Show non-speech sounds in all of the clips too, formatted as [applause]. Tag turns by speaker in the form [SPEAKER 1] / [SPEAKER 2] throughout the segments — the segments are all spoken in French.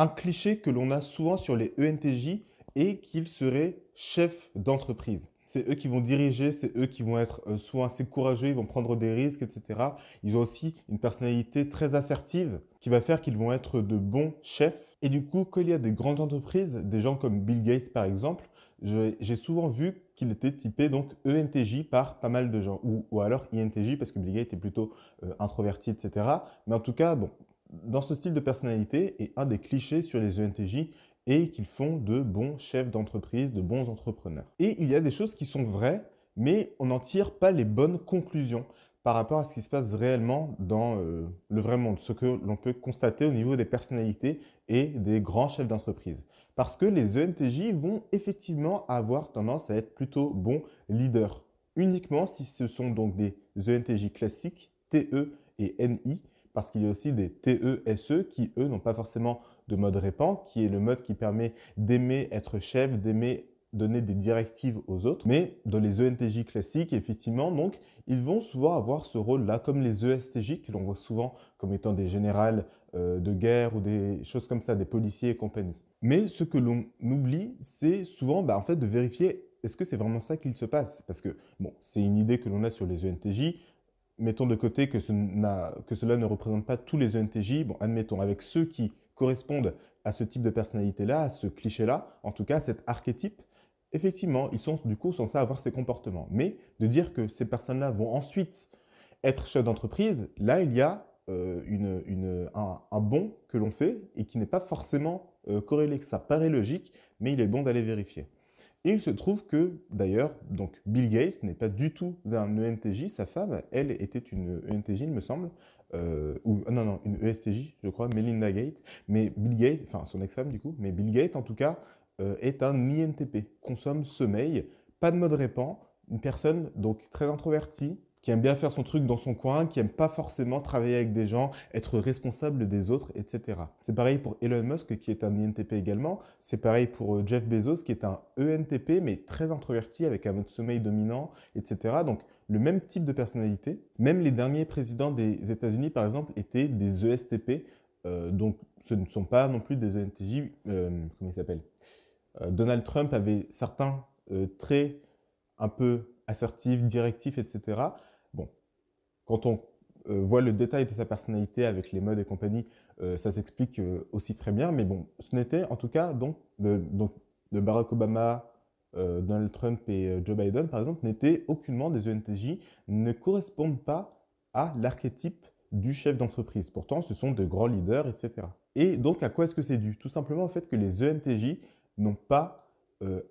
[SPEAKER 1] Un cliché que l'on a souvent sur les ENTJ et qu'ils seraient chefs d'entreprise. C'est eux qui vont diriger, c'est eux qui vont être euh, souvent assez courageux, ils vont prendre des risques, etc. Ils ont aussi une personnalité très assertive qui va faire qu'ils vont être de bons chefs. Et du coup, quand il y a des grandes entreprises, des gens comme Bill Gates par exemple, j'ai souvent vu qu'il était typé donc ENTJ par pas mal de gens, ou, alors INTJ parce que Bill Gates est plutôt euh, introverti, etc. Mais en tout cas, bon, dans ce style de personnalité et un des clichés sur les ENTJ est qu'ils font de bons chefs d'entreprise, de bons entrepreneurs. Et il y a des choses qui sont vraies, mais on n'en tire pas les bonnes conclusions par rapport à ce qui se passe réellement dans euh, le vrai monde, ce que l'on peut constater au niveau des personnalités et des grands chefs d'entreprise. Parce que les ENTJ vont effectivement avoir tendance à être plutôt bons leaders, uniquement si ce sont donc des ENTJ classiques, TE et NI, parce qu'il y a aussi des TESE e qui, eux, n'ont pas forcément de mode répand, qui est le mode qui permet d'aimer être chef, d'aimer donner des directives aux autres. Mais dans les ENTJ classiques, effectivement, donc, ils vont souvent avoir ce rôle-là, comme les ESTJ, que l'on voit souvent comme étant des générales euh, de guerre ou des choses comme ça, des policiers et compagnie. Mais ce que l'on oublie, c'est souvent bah, en fait, de vérifier est-ce que c'est vraiment ça qu'il se passe Parce que, bon, c'est une idée que l'on a sur les ENTJ mettons de côté que, cela ne représente pas tous les ENTJ, bon, admettons, avec ceux qui correspondent à ce type de personnalité-là, à ce cliché-là, en tout cas cet archétype, effectivement, ils sont du coup censés avoir ces comportements. Mais de dire que ces personnes-là vont ensuite être chefs d'entreprise, là, il y a euh, un, bon que l'on fait et qui n'est pas forcément euh, corrélé, ça paraît logique, mais il est bon d'aller vérifier il se trouve que, d'ailleurs, donc Bill Gates n'est pas du tout un ENTJ. Sa femme, elle, était une ENTJ, il me semble. Euh, ou non, non, une ESTJ, je crois, Melinda Gates. Mais Bill Gates, enfin son ex-femme du coup, mais Bill Gates, en tout cas, euh, est un INTP, consomme sommeil, pas de mode répand, une personne donc très introvertie, qui aime bien faire son truc dans son coin, qui aime pas forcément travailler avec des gens, être responsable des autres, etc. C'est pareil pour Elon Musk qui est un INTP également. C'est pareil pour euh, Jeff Bezos qui est un ENTP mais très introverti avec un mode sommeil dominant, etc. Donc le même type de personnalité. Même les derniers présidents des États-Unis par exemple étaient des ESTP. Euh, donc ce ne sont pas non plus des ENTJ. Euh, comment ils s'appellent euh, Donald Trump avait certains traits un peu assertifs, directifs, etc quand on euh, voit le détail de sa personnalité avec les modes et compagnie, euh, ça s'explique euh, aussi très bien. Mais bon, ce n'était en tout cas donc, de Barack Obama, Donald Trump et Joe Biden, par exemple, n'étaient aucunement des ENTJ, ne correspondent pas à l'archétype du chef d'entreprise. Pourtant, ce sont de grands leaders, etc. Et donc, à quoi est-ce que c'est dû Tout simplement au fait que les ENTJ n'ont pas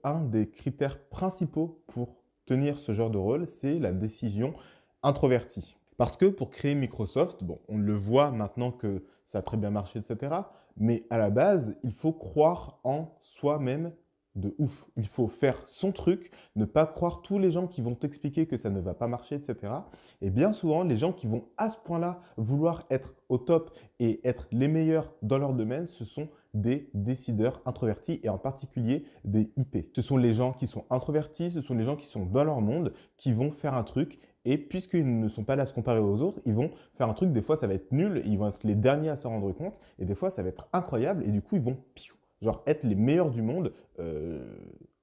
[SPEAKER 1] un des critères principaux pour tenir ce genre de rôle, c'est la décision introvertie. Parce que pour créer Microsoft, bon, on le voit maintenant que ça a très bien marché, etc. Mais à la base, il faut croire en soi-même de ouf. Il faut faire son truc, ne pas croire tous les gens qui vont t'expliquer que ça ne va pas marcher, etc. Et bien souvent, les gens qui vont à ce point-là vouloir être au top et être les meilleurs dans leur domaine, ce sont des décideurs introvertis et en particulier des IP. Ce sont les gens qui sont introvertis, ce sont les gens qui sont dans leur monde, qui vont faire un truc et puisqu'ils ne sont pas là à se comparer aux autres, ils vont faire un truc, des fois ça va être nul, ils vont être les derniers à se rendre compte et des fois ça va être incroyable et du coup ils vont piou Genre être les meilleurs du monde, euh,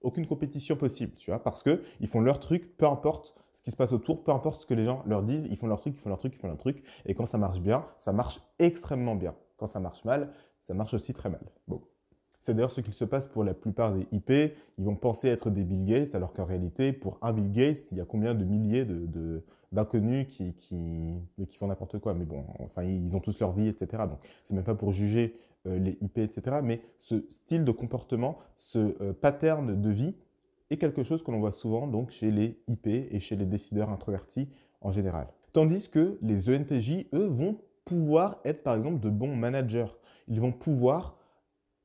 [SPEAKER 1] aucune compétition possible, tu vois, parce que ils font leur truc, peu importe ce qui se passe autour, peu importe ce que les gens leur disent, ils font leur truc, ils font leur truc, ils font leur truc, et quand ça marche bien, ça marche extrêmement bien. Quand ça marche mal, ça marche aussi très mal. Bon. C'est d'ailleurs ce qu'il se passe pour la plupart des IP. Ils vont penser être des Bill Gates, alors qu'en réalité, pour un Bill Gates, il y a combien de milliers d'inconnus de, d'inconnus qui, qui, qui font n'importe quoi. Mais bon, enfin, ils ont tous leur vie, etc. Donc, c'est même pas pour juger euh, les IP, etc. Mais ce style de comportement, ce euh, pattern de vie est quelque chose que l'on voit souvent donc chez les IP et chez les décideurs introvertis en général. Tandis que les ENTJ, eux, vont pouvoir être par exemple de bons managers. Ils vont pouvoir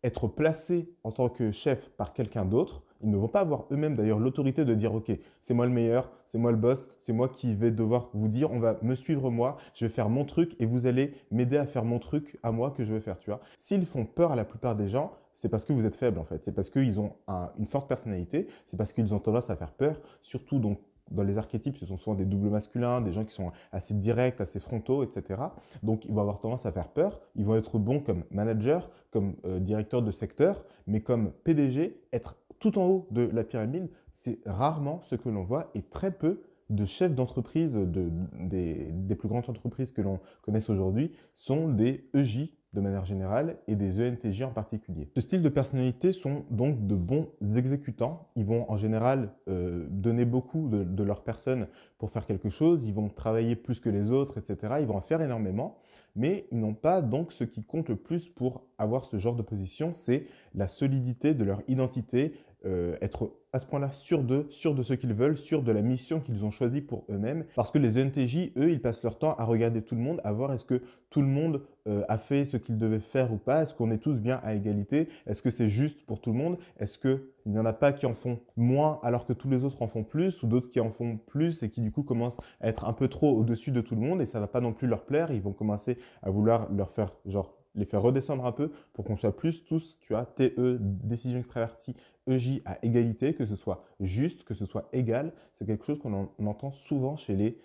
[SPEAKER 1] être placés en tant que chef par quelqu'un d'autre ils ne vont pas avoir eux-mêmes d'ailleurs l'autorité de dire, OK, c'est moi le meilleur, c'est moi le boss, c'est moi qui vais devoir vous dire, on va me suivre moi, je vais faire mon truc et vous allez m'aider à faire mon truc à moi que je veux faire, tu vois. S'ils font peur à la plupart des gens, c'est parce que vous êtes faible en fait, c'est parce qu'ils ont une forte personnalité, c'est parce qu'ils ont tendance à faire peur, surtout donc dans les archétypes, ce sont souvent des doubles masculins, des gens qui sont assez directs, assez frontaux, etc. Donc, ils vont avoir tendance à faire peur. Ils vont être bons comme manager, comme euh, directeur de secteur, mais comme PDG, être tout en haut de la pyramide, c'est rarement ce que l'on voit et très peu de chefs d'entreprise de, des, plus grandes entreprises que l'on connaisse aujourd'hui sont des EJ de manière générale et des ENTJ en particulier. Ce style de personnalité sont donc de bons exécutants. Ils vont en général euh, donner beaucoup de, leur personne pour faire quelque chose, ils vont travailler plus que les autres, etc. Ils vont en faire énormément, mais ils n'ont pas donc ce qui compte le plus pour avoir ce genre de position, c'est la solidité de leur identité, euh, être à ce point-là sûr d'eux, sûr de ce qu'ils veulent, sûr de la mission qu'ils ont choisie pour eux-mêmes. Parce que les e NTJ, eux, ils passent leur temps à regarder tout le monde, à voir est-ce que tout le monde euh, a fait ce qu'il devait faire ou pas, est-ce qu'on est tous bien à égalité, est-ce que c'est juste pour tout le monde, est-ce qu'il n'y en a pas qui en font moins alors que tous les autres en font plus, ou d'autres qui en font plus et qui du coup commencent à être un peu trop au-dessus de tout le monde et ça va pas non plus leur plaire, ils vont commencer à vouloir leur faire genre les faire redescendre un peu pour qu'on soit plus tous, tu vois, TE, décision extravertie, EJ à égalité, que ce soit juste, que ce soit égal. C'est quelque chose qu'on entend souvent chez les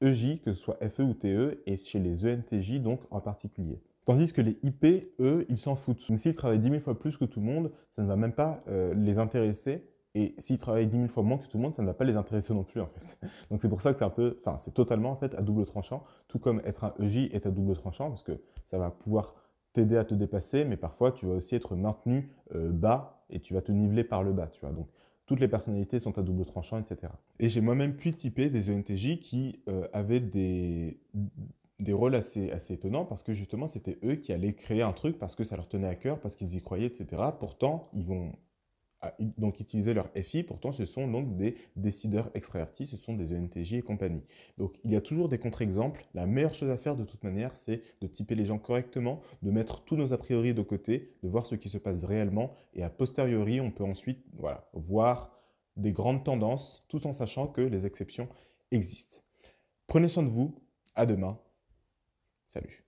[SPEAKER 1] EJ, que ce soit FE ou TE, et chez les ENTJ donc en particulier. Tandis que les IP, eux, ils s'en foutent. Mais s'ils travaillent 10 000 fois plus que tout le monde, ça ne va même pas euh, les intéresser et s'ils travaillent 10 000 fois moins que tout le monde, ça ne va pas les intéresser non plus, en fait. [laughs] Donc c'est pour ça que c'est un peu, enfin, c'est totalement, en fait, à double tranchant, tout comme être un EJ est à double tranchant, parce que ça va pouvoir t'aider à te dépasser, mais parfois, tu vas aussi être maintenu euh, bas et tu vas te niveler par le bas, tu vois. Donc, toutes les personnalités sont à double tranchant, etc. Et j'ai moi-même pu typer des ENTJ qui euh, avaient des, des rôles assez, assez étonnants parce que justement, c'était eux qui allaient créer un truc parce que ça leur tenait à cœur, parce qu'ils y croyaient, etc. Pourtant, ils vont donc utiliser leur FI. Pourtant, ce sont donc des décideurs extravertis, ce sont des ENTJ et compagnie. Donc, il y a toujours des contre-exemples. La meilleure chose à faire de toute manière, c'est de typer les gens correctement, de mettre tous nos a priori de côté, de voir ce qui se passe réellement. Et a posteriori, on peut ensuite voilà, voir des grandes tendances tout en sachant que les exceptions existent. Prenez soin de vous. À demain. Salut.